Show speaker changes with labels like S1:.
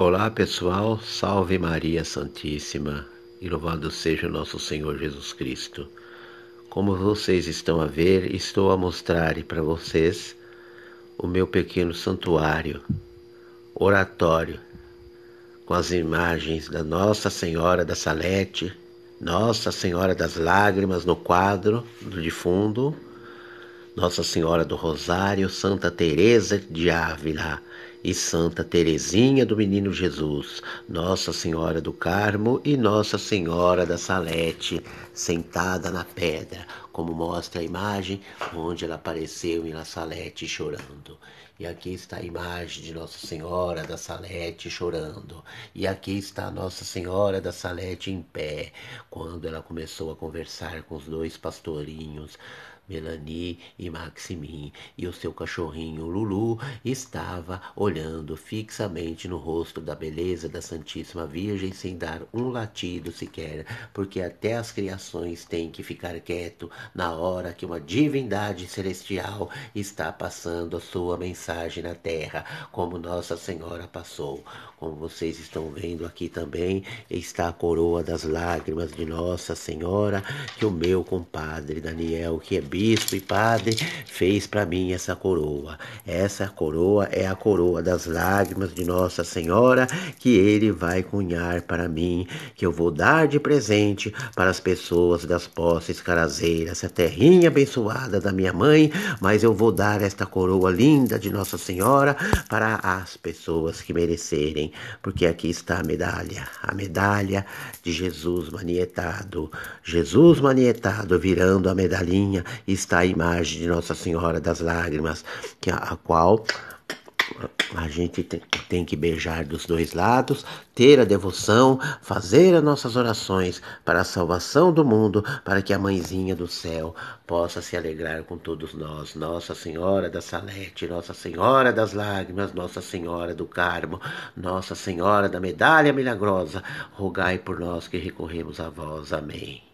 S1: Olá pessoal, salve Maria Santíssima e louvado seja o nosso Senhor Jesus Cristo. Como vocês estão a ver, estou a mostrar para vocês o meu pequeno santuário, oratório, com as imagens da Nossa Senhora da Salete, Nossa Senhora das Lágrimas no quadro de fundo, Nossa Senhora do Rosário, Santa Teresa de Ávila e Santa Teresinha do Menino Jesus, Nossa Senhora do Carmo e Nossa Senhora da Salete, sentada na pedra, como mostra a imagem onde ela apareceu em La Salete chorando. E aqui está a imagem de Nossa Senhora da Salete chorando. E aqui está Nossa Senhora da Salete em pé, quando ela começou a conversar com os dois pastorinhos. Melanie e Maximin, e o seu cachorrinho Lulu estava olhando olhando fixamente no rosto da beleza da Santíssima Virgem sem dar um latido sequer, porque até as criações têm que ficar quieto na hora que uma divindade celestial está passando a sua mensagem na terra, como Nossa Senhora passou. Como vocês estão vendo aqui também, está a coroa das lágrimas de Nossa Senhora, que o meu compadre Daniel, que é bispo e padre, fez para mim essa coroa. Essa coroa é a coroa água das lágrimas de Nossa Senhora que ele vai cunhar para mim, que eu vou dar de presente para as pessoas das posses caraseiras, a terrinha abençoada da minha mãe, mas eu vou dar esta coroa linda de Nossa Senhora para as pessoas que merecerem, porque aqui está a medalha, a medalha de Jesus manietado. Jesus manietado virando a medalhinha está a imagem de Nossa Senhora das Lágrimas, que a, a qual a gente tem que beijar dos dois lados, ter a devoção, fazer as nossas orações para a salvação do mundo, para que a mãezinha do céu possa se alegrar com todos nós. Nossa Senhora da Salete, Nossa Senhora das Lágrimas, Nossa Senhora do Carmo, Nossa Senhora da Medalha Milagrosa, rogai por nós que recorremos a vós. Amém.